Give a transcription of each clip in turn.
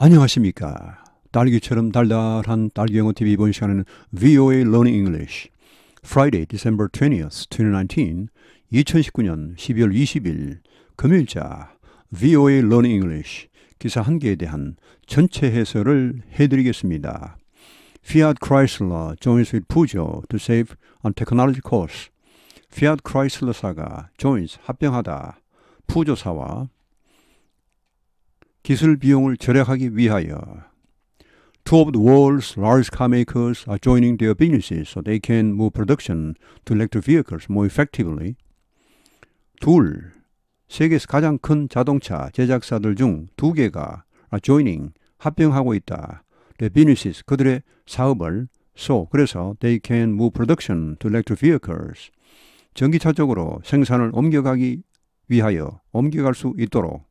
안녕하십니까. 딸기처럼 달달한 딸기영어TV 이번 시간에는 VOA Learning English Friday, December 20th, 2019 2019년 12월 20일 금요일자 VOA Learning English 기사 한 개에 대한 전체 해설을 해드리겠습니다. Fiat Chrysler joins with Peugeot to save on technology costs. Fiat Chrysler사가 joins 합병하다. 푸조사와 기술 비용을 절약하기 위하여 Two of the world's large car makers are joining their businesses so they can move production to electric vehicles more effectively. 둘, 세계에서 가장 큰 자동차 제작사들 중 두 개가 are joining, 합병하고 있다. Their businesses, 그들의 사업을 so, 그래서 they can move production to electric vehicles. 전기차 쪽으로 생산을 옮겨가기 위하여 옮겨갈 수 있도록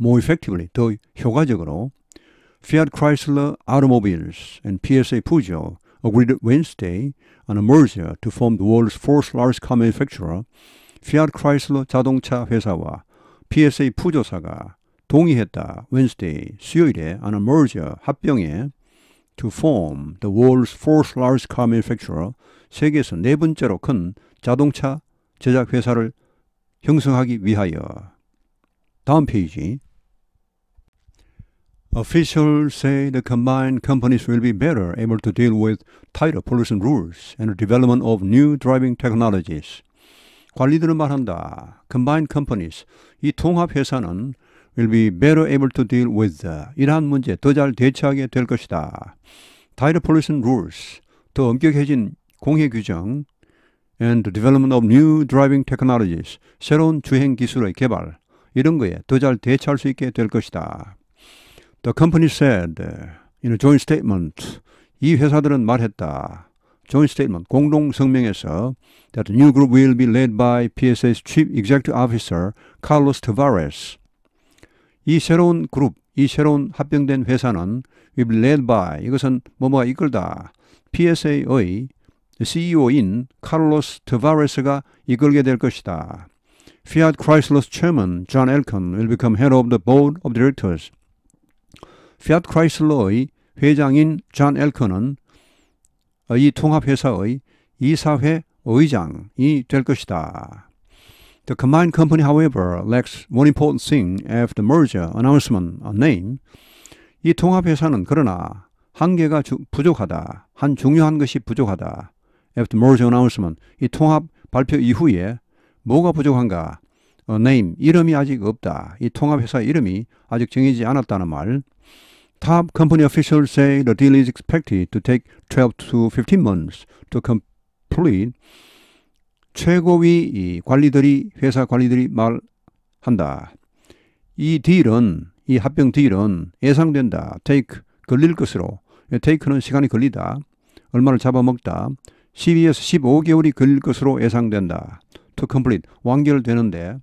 more effectively, 더 효과적으로 Fiat Chrysler Automobiles and PSA Peugeot agreed Wednesday on a merger to form the world's fourth largest car manufacturer. Fiat Chrysler 자동차 회사와 PSA 푸조사가 동의했다. Wednesday 수요일에 on a merger 합병에 to form the world's fourth largest car manufacturer 세계에서 네 번째로 큰 자동차 제작 회사를 형성하기 위하여 다음 페이지 Officials say the combined companies will be better able to deal with tighter pollution rules and the development of new driving technologies. 관리들은 말한다. Combined companies, 이 통합회사는 will be better able to deal with 이러한 문제 더 잘 대처하게 될 것이다. Tighter pollution rules, 더 엄격해진 공해 규정, and the development of new driving technologies, 새로운 주행 기술의 개발, 이런 거에 더 잘 대처할 수 있게 될 것이다. The company said in a joint statement. 이 회사들은 말했다. joint statement 공동 성명에서 that the new group will be led by PSA's chief executive officer Carlos Tavares. 이 새로운 그룹, 이 새로운 합병된 회사는 will be led by 이것은 뭐뭐가 이끌다. PSA의 CEO인 Carlos Tavares가 이끌게 될 것이다. Fiat Chrysler's chairman John Elkann will become head of the board of directors. 피아트 크라이슬러의 회장인 존 엘커는 이 통합회사의 이사회 의장이 될 것이다. The combined company, however, lacks one important thing after the merger announcement, a name. 이 통합회사는 그러나 한계가 주, 부족하다. 한 중요한 것이 부족하다. After merger announcement, 이 통합 발표 이후에 뭐가 부족한가? A name, 이름이 아직 없다. 이 통합회사 이름이 아직 정해지지 않았다는 말. Top company officials say the deal is expected to take 12 to 15 months to complete. 최고위 관리들이 회사 관리들이 말한다. 이 딜은 이 합병 딜은 예상된다. take 걸릴 것으로. take는 시간이 걸리다. 얼마를 잡아먹다. 12에서 15개월이 걸릴 것으로 예상된다. to complete 완결되는데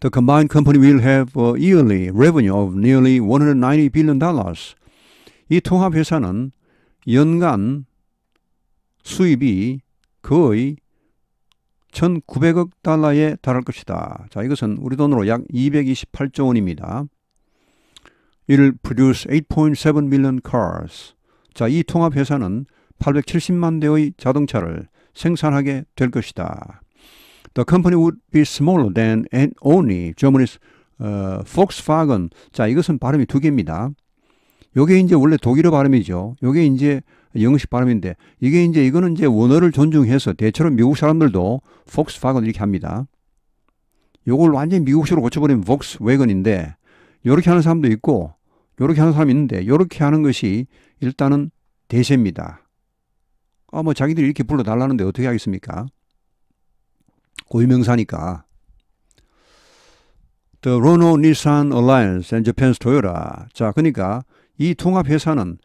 The combined company will have a yearly revenue of nearly 190 billion dollars. 이 통합 회사는 연간 수입이 거의 1,900억 달러에 달할 것이다. 자, 이것은 우리 돈으로 약 228조 원입니다. It'll produce 8.7 million cars. 자, 이 통합 회사는 870만 대의 자동차를 생산하게 될 것이다. The company would be smaller than and only Germany's uh, Volkswagen. 자, 이것은 발음이 두 개입니다. 요게 이제 원래 독일어 발음이죠. 요게 이제 영어식 발음인데 이게 이제 이거는 이제 원어를 존중해서 대체로 미국 사람들도 Volkswagen 이렇게 합니다. 요걸 완전히 미국식으로 고쳐버린면 Volkswagen인데 요렇게 하는 사람도 있고 요렇게 하는 사람이 있는데 요렇게 하는 것이 일단은 대세입니다. 아 뭐 자기들이 이렇게 불러달라는데 어떻게 하겠습니까? 고유명사니까. The Renault Nissan Alliance and Japan's Toyota. 자, 그러니까 이 통합회사는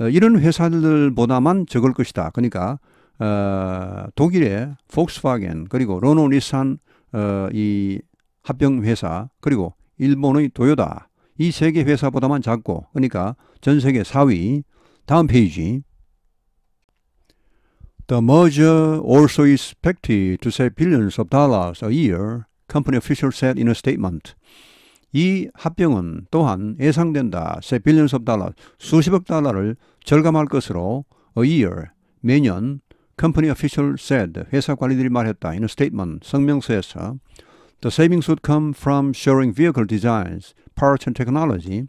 어, 이런 회사들보다만 적을 것이다. 그러니까 어, 독일의 폭스바겐 그리고 르노 니산 어, 이 합병 회사 그리고 일본의 도요다 이 세 개 회사보다만 작고 그러니까 전 세계 4위 다음 페이지 The merger also is expected to save billions of dollars a year, company officials said in a statement. 이 합병은 또한 예상된다. save billions of dollars, 수십억 달러를 절감할 것으로 a year, 매년 company official said 회사 관리들이 말했다. in a statement, 성명서에서 The savings would come from sharing vehicle designs, parts and technology.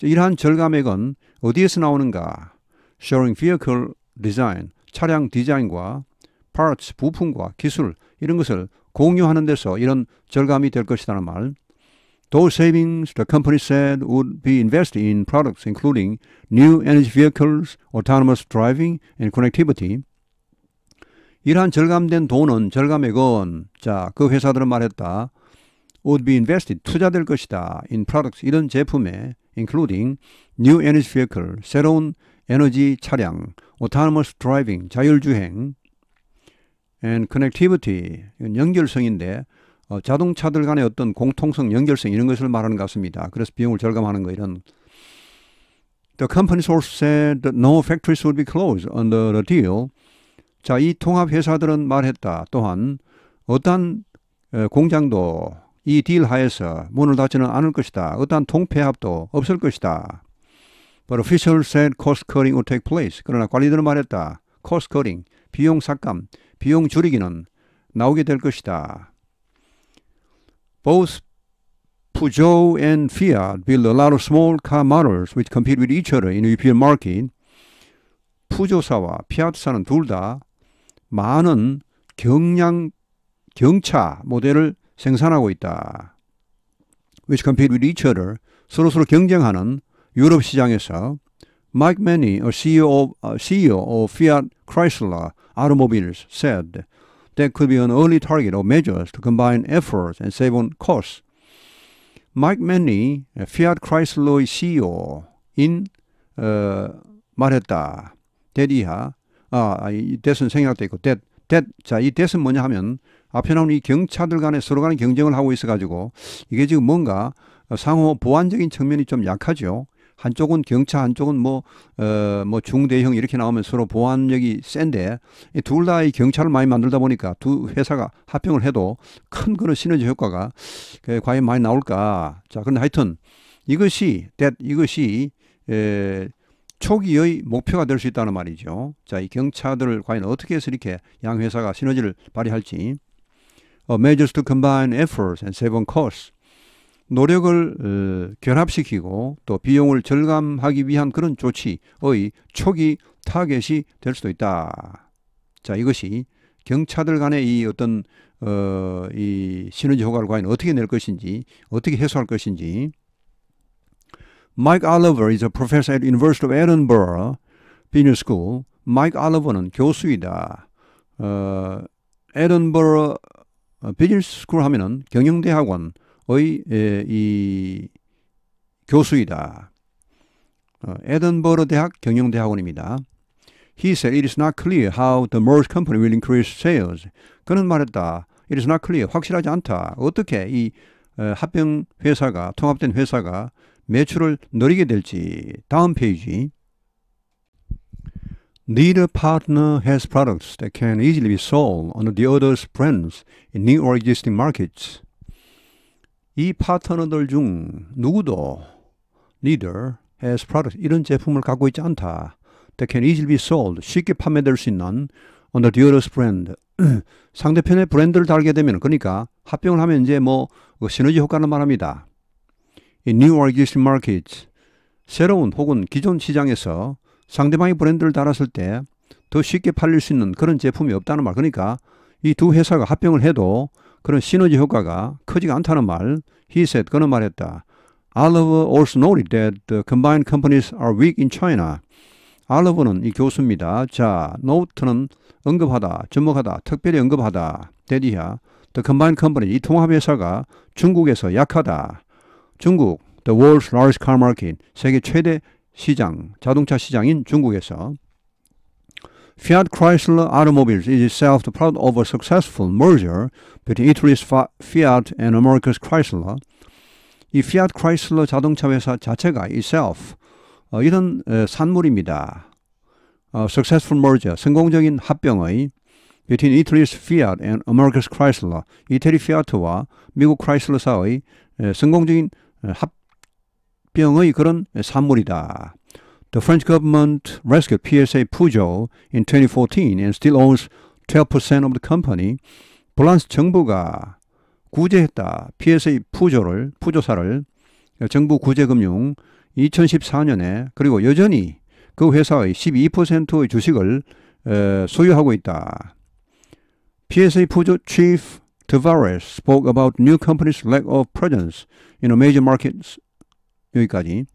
이러한 절감액은 어디에서 나오는가? Sharing vehicle design, 차량 디자인과 파츠 부품과 기술 이런 것을 공유하는 데서 이런 절감이 될 것이라는 말. Those savings, the company said, would be invested in products including new energy vehicles, autonomous driving, and connectivity. 이러한 절감된 돈은 절감액은 자그 회사들은 말했다. would be invested 투자될 것이다. in products 이런 제품에 including new energy vehicle 새로운 에너지 차량 autonomous driving 자율주행 and connectivity 연결성인데 어, 자동차들 간의 어떤 공통성, 연결성 이런 것을 말하는 것 같습니다. 그래서 비용을 절감하는 거 이런. The company source said that no factories would be closed under the deal. 자, 이 통합 회사들은 말했다. 또한 어떠한 어, 공장도 이 딜 하에서 문을 닫지는 않을 것이다. 어떠한 통폐합도 없을 것이다. But officials said cost cutting would take place. 그러나 관리들은 말했다. cost cutting, 비용 삭감, 비용 줄이기는 나오게 될 것이다. Both Peugeot and Fiat build a lot of small car models which compete with each other in the European market. 푸조사와 피아트사는 둘 다 많은 경량 경차 모델을 생산하고 있다. which compete with each other 서로서로 경쟁하는 유럽 시장에서 Mike Manny, CEO of, uh, CEO of Fiat Chrysler Automobiles, said that could be an early target of measures to combine efforts and save on costs. Mike Manny, Fiat Chrysler CEO, in 어, 말했다. 대리하 아, 이 대선 생략돼 있고 대, 대, 자, 이 대선 뭐냐 하면 앞에 나온 이 경차들 간에 서로 간에 경쟁을 하고 있어 가지고 이게 지금 뭔가 상호 보완적인 측면이 좀 약하죠. 한쪽은 경차, 한쪽은 뭐, 어, 뭐 중대형 이렇게 나오면 서로 보안력이 센데 둘 다 이 경차를 많이 만들다 보니까 두 회사가 합병을 해도 큰 그런 시너지 효과가 그 과연 많이 나올까. 자, 그런데 하여튼 이것이, that, 이것이, 에, 초기의 목표가 될 수 있다는 말이죠. 자, 이 경차들을 과연 어떻게 해서 이렇게 양 회사가 시너지를 발휘할지. A 어, measures to combine efforts and save on costs 노력을 어, 결합시키고 또 비용을 절감하기 위한 그런 조치의 초기 타겟이 될 수도 있다. 자, 이것이 경찰들 간의 이 어떤 어, 이 시너지 효과를 과연 어떻게 낼 것인지, 어떻게 해소할 것인지. Mike Oliver is a professor at University of Edinburgh Business School. Mike Oliver는 교수이다. 어, 에든버러 비즈니스 스쿨 하면은 경영대학원 이 교수이다. 에든버러 대학 경영대학원입니다. He said it is not clear how the merged company will increase sales. 그는 말했다. It is not clear. 확실하지 않다. 어떻게 이 합병 회사가 통합된 회사가 매출을 늘리게 될지. 다음 페이지. Neither partner has products that can easily be sold under the other's brands in new or existing markets. 이 파트너들 중 누구도 neither has product 이런 제품을 갖고 있지 않다. That can easily be sold 쉽게 판매될 수 있는 under the other's brand 상대편의 브랜드를 달게 되면 그러니까 합병을 하면 이제 뭐 그 시너지 효과는 말합니다. In new or existing markets 새로운 혹은 기존 시장에서 상대방의 브랜드를 달았을 때 더 쉽게 팔릴 수 있는 그런 제품이 없다는 말. 그러니까 이 두 회사가 합병을 해도 그런 시너지 효과가 크지가 않다는 말. He said 그는 말했다. Oliver also noted that the combined companies are weak in China. 알러브는 이 교수입니다. 자, 노트는 언급하다, 접목하다, 특별히 언급하다. 대디야, The Combined Company, 이 통합회사가 중국에서 약하다. 중국, The World's Largest Car Market, 세계 최대 시장, 자동차 시장인 중국에서 Fiat Chrysler Automobiles is itself proud of a successful merger between Italy's Fiat and America's Chrysler. 이 Fiat Chrysler 자동차 회사 자체가 itself 어, 이런 에, 산물입니다. 어, successful merger, 성공적인 합병의 between Italy's Fiat and America's Chrysler, 이태리 피아트와 미국 크라이슬러 사의 성공적인 합병의 그런 산물이다. The French government rescued PSA Peugeot in 2014 and still owns 12% of the company. 프랑스 정부가 구제했다. PSA 푸조를 푸조사를 정부 구제금융 2014년에 그리고 여전히 그 회사의 12%의 주식을 에, 소유하고 있다. PSA 푸조 Chief Tavares spoke about new company's lack of presence in a major market 여기까지.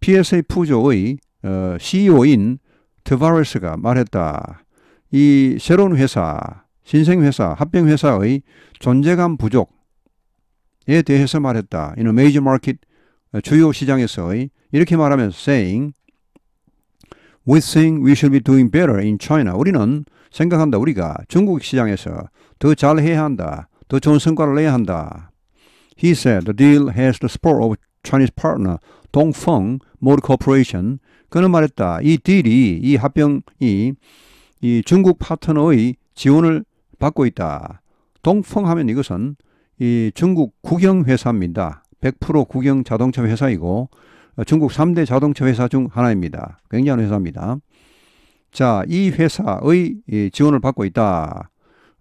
PSA 푸조의 어, CEO인 드바레스가 말했다. 이 새로운 회사, 신생회사, 합병회사의 존재감 부족에 대해서 말했다. 이는 메이저 마켓 어, 주요 시장에서의 이렇게 말하면서 saying We think we should be doing better in China. 우리는 생각한다. 우리가 중국 시장에서 더 잘해야 한다. 더 좋은 성과를 내야 한다. He said the deal has the support of Chinese partner 동펑 모드 코퍼레이션 그는 말했다. 이 딜이 이 합병이 이 중국 파트너의 지원을 받고 있다. 동펑 하면 이것은 이 중국 국영 회사입니다. 100% 국영 자동차 회사이고 어, 중국 3대 자동차 회사 중 하나입니다. 굉장한 회사입니다. 자, 이 회사의 이 지원을 받고 있다.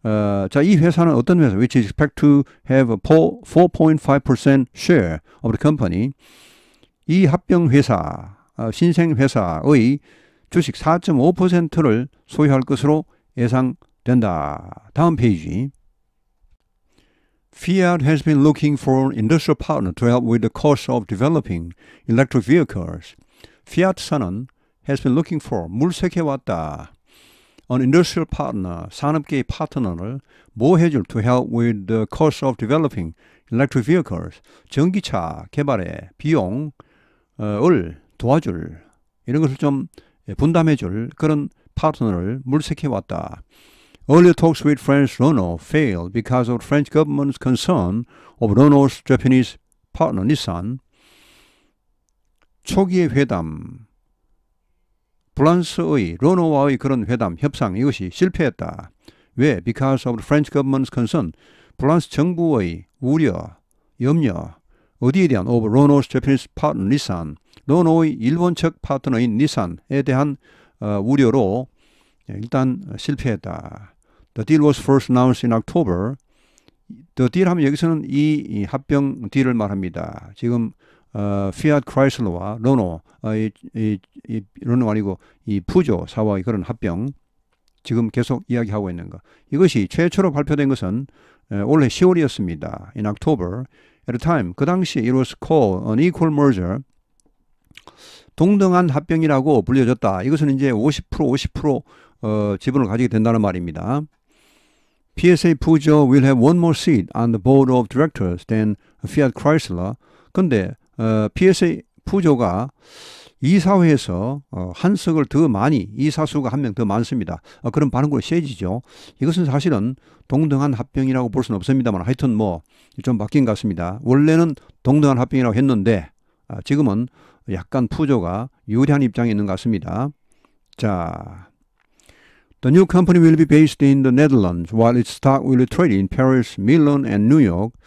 어, 자, 이 회사는 어떤 회사? Which is expect to have a 4.5% share of the company. 이 합병회사, 신생회사의 주식 4.5%를 소유할 것으로 예상된다. 다음 페이지. Fiat has been looking for an industrial partner to help with the cost of developing electric vehicles. Fiat사는 has been looking for 물색해왔다. an industrial partner, 산업계의 파트너를 뭐 해줄 to help with the cost of developing electric vehicles, 전기차 개발의 비용, 을 도와줄 이런 것을 좀 분담해 줄 그런 파트너를 물색해 왔다. Early talks with French Renault failed because of French government's concern of Renault's Japanese partner Nissan. 초기의 회담 프랑스의 로노와의 그런 회담 협상 이것이 실패했다. 왜? Because of French government's concern. 프랑스 정부의 우려, 염려 어디에 대한 of 로노스 재필스 파트 니산 로노의 일본 측 파트너인 니산에 대한 어, 우려로 예, 일단 실패했다. The deal was first announced in October. The deal 하면 여기서는 이, 이 합병 딜을 말합니다. 지금 어, 피아트 크라이슬러와 로노, 어, 이, 이, 이 로노 아니고 이 푸조사와의 그런 합병 지금 계속 이야기하고 있는 거. 이것이 최초로 발표된 것은 에, 어, 올해 10월이었습니다. In October, at a time 그 당시 it was called an equal merger 동등한 합병이라고 불려졌다. 이것은 이제 50% 50% 어, 지분을 가지게 된다는 말입니다. PSA Pujo will have one more seat on the board of directors than Fiat Chrysler. 근데 어, PSA Pujo가 이사회에서 어, 한 석을 더 많이 이사수가 한 명 더 많습니다. 어, 그럼 반응으로 세지죠. 이것은 사실은 동등한 합병이라고 볼 수는 없습니다만 하여튼 뭐 좀 바뀐 것 같습니다. 원래는 동등한 합병이라고 했는데 아, 지금은 약간 푸조가 유리한 입장에 있는 것 같습니다. 자, The new company will be based in the Netherlands while its stock will trade in Paris, Milan and New York.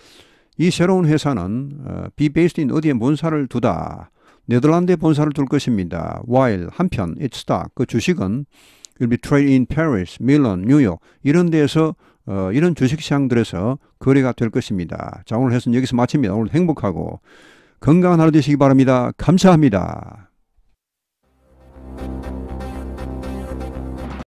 이 새로운 회사는 어, be based in 어디에 본사를 두다. 네덜란드에 본사를 둘 것입니다. while 한편 its t o c k 그 주식은 will be traded in Paris, Milan, 뉴욕 이런 데에서 어, 이런 주식시장들에서 거래가 될 것입니다. 자 오늘 해선 여기서 마칩니다. 오늘 행복하고 건강한 하루 되시기 바랍니다. 감사합니다.